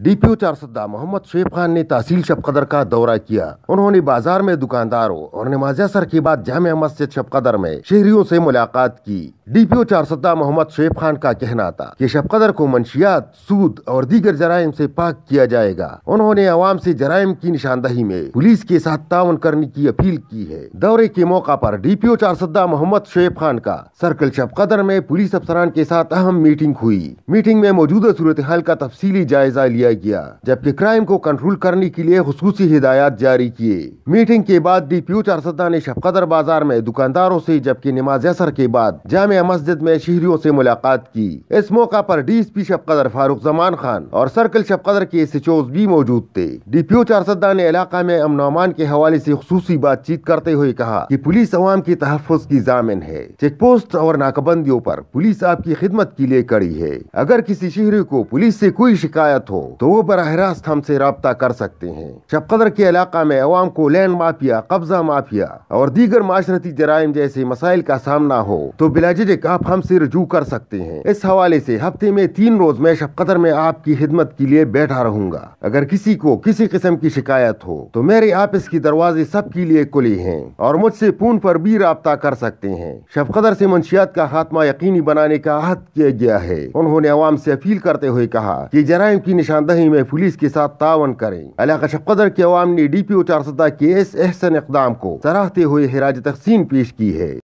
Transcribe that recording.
DPO Charsadda Mohammad Shafi Khan ने तहसील शबकदर का दौरा किया उन्होंने बाजार में दुकानदारों और नमाजिया सर के बाद जाम मस्जिद शबकदर में शहरियों से मुलाकात की डीपीओ चारसद्दा मोहम्मद शेफ खान का कहना था कि शबकदर को मंशियात सूद और दीगर जराइम से पाक किया जाएगा उन्होंने आवाम से जराइम की निशानदही में पुलिस के साथ तावन करने की अपील की है दौरे के मौका पर डीपीओ चारसद्दा मोहम्मद शेफ खान का सर्कल शबकदर में पुलिस अफसरान के साथ अहम मीटिंग हुई मीटिंग में मौजूदा सूरत हाल का तफसीली जायजा लिया किया गया जबकि क्राइम को कंट्रोल करने के लिए खसूसी हिदायत जारी किए मीटिंग के बाद डी पी चारसदा ने शफकदर बाजार में दुकानदारों ऐसी जबकि नमाज असर के बाद जामिया मस्जिद में शहरियों ऐसी मुलाकात की इस मौका आरोप D S P Shabqadar Farooq Zaman Khan और सर्कल शफकदर के एस एच ओज भी मौजूद थे डी पी ओ चारसदा ने इलाका में अमन अमान के हवाले ऐसी खसूसी बातचीत करते हुए कहा की पुलिस अवाम की तहफ़ की जामिन है चेक पोस्ट और नाकाबंदियों आरोप पुलिस आपकी खिदमत के लिए कड़ी है अगर किसी शहरी को पुलिस ऐसी कोई शिकायत हो तो वो बरह रास्त हमसे रबता कर सकते हैं शबकदर के इलाका में अवाम को लैंड माफिया कब्जा माफिया और दीगर माशरती जराइम जैसे मसाइल का सामना हो तो बिलाजक आप हमसे रजू कर सकते हैं इस हवाले ऐसी हफ्ते में तीन रोज में शबकदर में आपकी खिदमत के लिए बैठा रहूंगा अगर किसी को किसी किस्म की शिकायत हो तो मेरे आप इसकी दरवाजे सबके लिए खुले हैं और मुझसे फोन पर भी रबता कर सकते हैं शबकदर ऐसी मुंशियात का खात्मा यकीनी बनाने का अहद किया गया है उन्होंने आवाम ऐसी अपील करते हुए कहा की जराइम की निशान करदही में पुलिस के साथ तावन करें अलाका शफकदर के अवाम ने डी पी ओ चार सदा के एस एहसन इकदाम को सराहते हुए हिराज तकसीम पेश की है